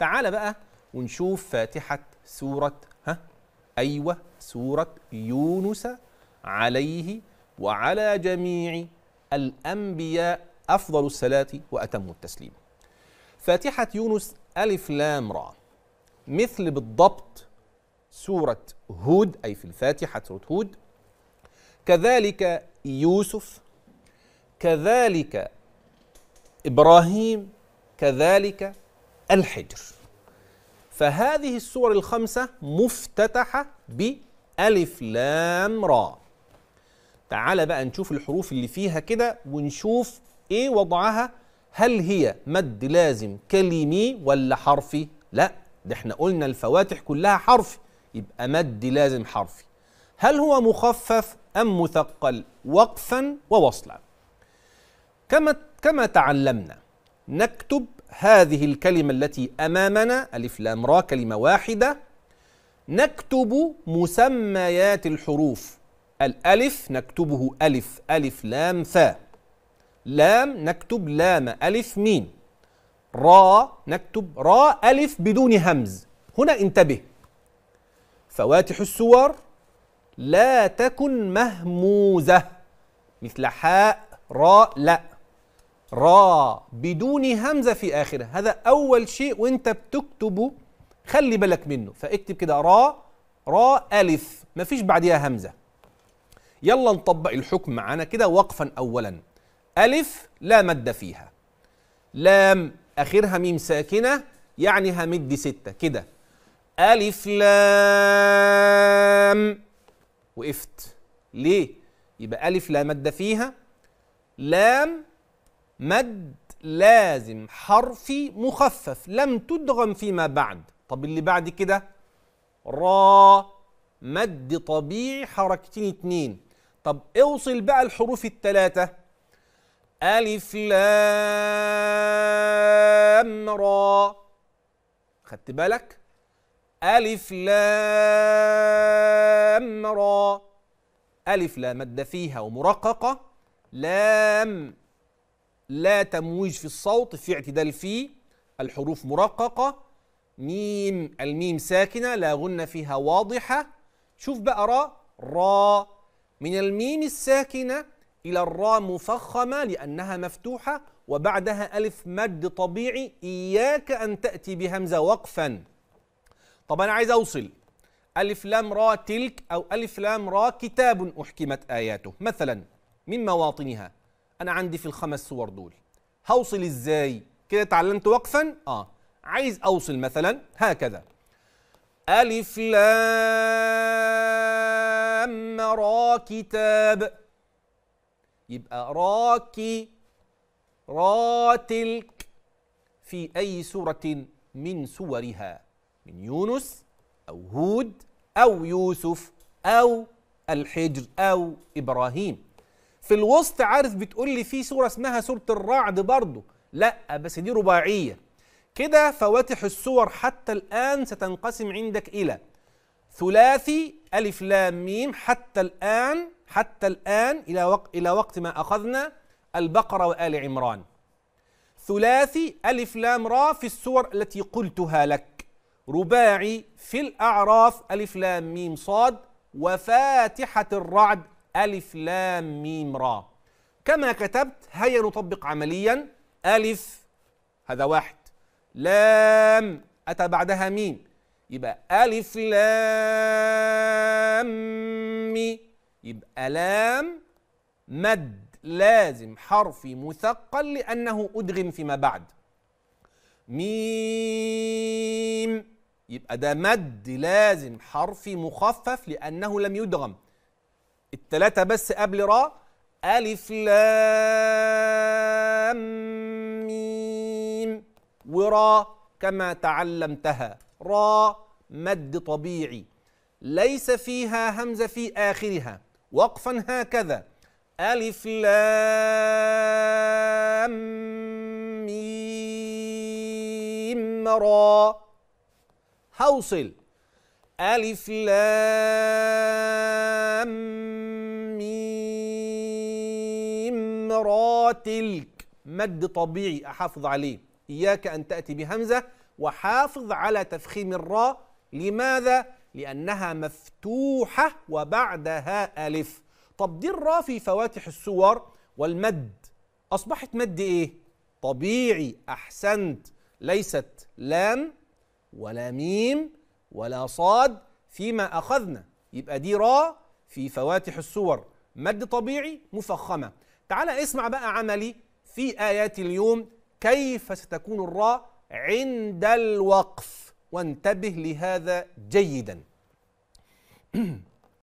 تعال بقى ونشوف فاتحة سورة ها أيوة سورة يونس عليه وعلى جميع الأنبياء أفضل الصلاة وأتم التسليم فاتحة يونس ألف لام را مثل بالضبط سورة هود أي في الفاتحة سورة هود كذلك يوسف كذلك إبراهيم كذلك الحجر فهذه السور الخمسة مفتتحة بألف لام را تعال بقى نشوف الحروف اللي فيها كده ونشوف ايه وضعها هل هي مد لازم كلمي ولا حرفي لا ده احنا قلنا الفواتح كلها حرفي يبقى مد لازم حرفي هل هو مخفف ام مثقل وقفا ووصلا كما كما تعلمنا نكتب هذه الكلمة التي أمامنا ألف لام را كلمة واحدة نكتب مسميات الحروف الألف نكتبه ألف ألف لام ثاء لام نكتب لام ألف ميم را نكتب را ألف بدون همز هنا انتبه فواتح السور لا تكن مهموزة مثل حاء راء لا را بدون همزة في آخرها هذا أول شيء وأنت بتكتبه خلي بالك منه فاكتب كده را را ألف مفيش بعديها همزة يلا نطبق الحكم معانا كده وقفا أولا ألف لا مد فيها لام آخرها ميم ساكنة يعني همد ستة كده ألف لام وقفت ليه؟ يبقى ألف لا مد فيها لام مد لازم حرفي مخفف لم تدغم فيما بعد طب اللي بعد كده را مد طبيعي حركتين اتنين طب اوصل بقى الحروف التلاتة ألف لام را خدت بالك ألف لام را ألف لا مد فيها ومرققة لام لا تمويج في الصوت في اعتدال في الحروف مرققة ميم الميم ساكنة لا غنة فيها واضحة شوف بقى را را من الميم الساكنة إلى الراء مفخمة لأنها مفتوحة وبعدها ألف مد طبيعي إياك أن تأتي بهمزة وقفا طب أنا عايز أوصل ألف لام را تلك أو ألف لام را كتاب أحكمت آياته مثلا من مواطنها انا عندي في الخمس صور دول هوصل ازاي كده اتعلمت وقفا اه عايز اوصل مثلا هكذا الف لام را كتاب يبقى راكي تلك في اي سوره من سورها من يونس او هود او يوسف او الحجر او ابراهيم في الوسط عارف بتقول لي في سوره اسمها سوره الرعد برضه لا بس دي رباعيه كده فواتح السور حتى الان ستنقسم عندك الى ثلاثي الف لام ميم حتى الان حتى الان الى وقت الى وقت ما اخذنا البقره وال عمران ثلاثي ألف لام را في السور التي قلتها لك رباعي في الأعراف ألف لام ميم صاد وفاتحة الرعد ألف لام ميم را كما كتبت هيا نطبق عمليا ألف هذا واحد لام أتى بعدها ميم يبقى ألف لام مي يبقى لام مد لازم حرف مثقل لأنه أدغم فيما بعد ميم يبقى ده مد لازم حرف مخفف لأنه لم يدغم التلاتة بس قبل را ألف لام ميم ورا كما تعلمتها را مد طبيعي ليس فيها همزة في آخرها وقفا هكذا ألف لام ميم را هوصل ألف لام ميم را تلك مد طبيعي أحافظ عليه إياك أن تأتي بهمزة وحافظ على تفخيم الراء لماذا؟ لأنها مفتوحة وبعدها ألف طب دي الراء في فواتح السور والمد أصبحت مد إيه؟ طبيعي أحسنت ليست لام ولا ميم ولا صاد فيما أخذنا يبقى دي را في فواتح السور مد طبيعي مفخمة تعال اسمع بقى عملي في آيات اليوم كيف ستكون الراء عند الوقف وانتبه لهذا جيدا